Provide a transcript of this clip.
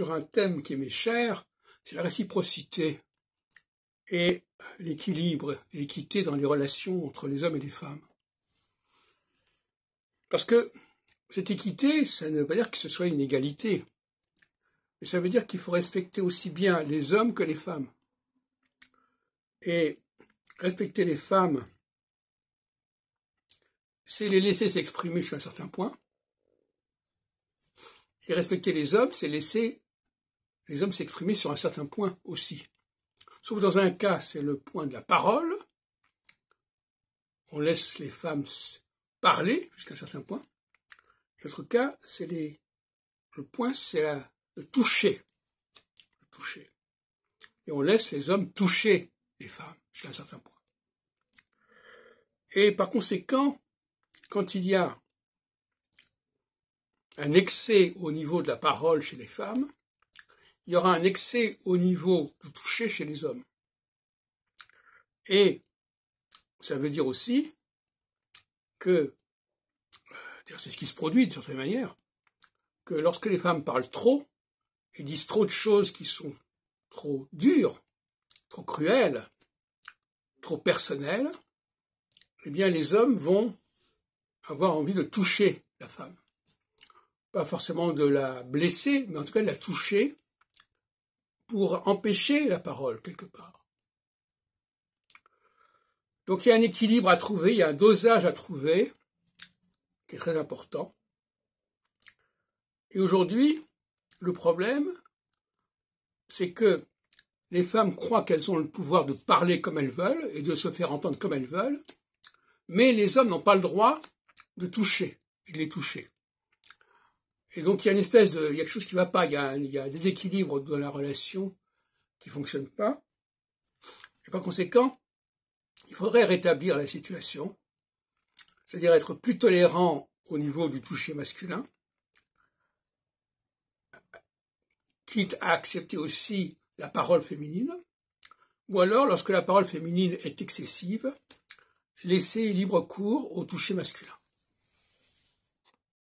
sur un thème qui m'est cher, c'est la réciprocité et l'équilibre, l'équité dans les relations entre les hommes et les femmes. Parce que cette équité, ça ne veut pas dire que ce soit une égalité, mais ça veut dire qu'il faut respecter aussi bien les hommes que les femmes. Et respecter les femmes, c'est les laisser s'exprimer sur un certain point. Et respecter les hommes, c'est laisser les hommes s'exprimaient sur un certain point aussi. Sauf dans un cas, c'est le point de la parole. On laisse les femmes parler jusqu'à un certain point. L'autre cas, c'est les... le point, c'est toucher. Le toucher. Et on laisse les hommes toucher les femmes jusqu'à un certain point. Et par conséquent, quand il y a un excès au niveau de la parole chez les femmes, il y aura un excès au niveau du toucher chez les hommes. Et ça veut dire aussi que, euh, c'est ce qui se produit de certaine manière, que lorsque les femmes parlent trop et disent trop de choses qui sont trop dures, trop cruelles, trop personnelles, eh bien les hommes vont avoir envie de toucher la femme. Pas forcément de la blesser, mais en tout cas de la toucher pour empêcher la parole quelque part. Donc il y a un équilibre à trouver, il y a un dosage à trouver, qui est très important. Et aujourd'hui, le problème, c'est que les femmes croient qu'elles ont le pouvoir de parler comme elles veulent et de se faire entendre comme elles veulent, mais les hommes n'ont pas le droit de toucher et de les toucher. Et donc il y a une espèce de, il y a quelque chose qui ne va pas, il y, a, un déséquilibre dans la relation qui ne fonctionne pas. Et par conséquent, il faudrait rétablir la situation, c'est-à-dire être plus tolérant au niveau du toucher masculin, quitte à accepter aussi la parole féminine, ou alors lorsque la parole féminine est excessive, laisser libre cours au toucher masculin.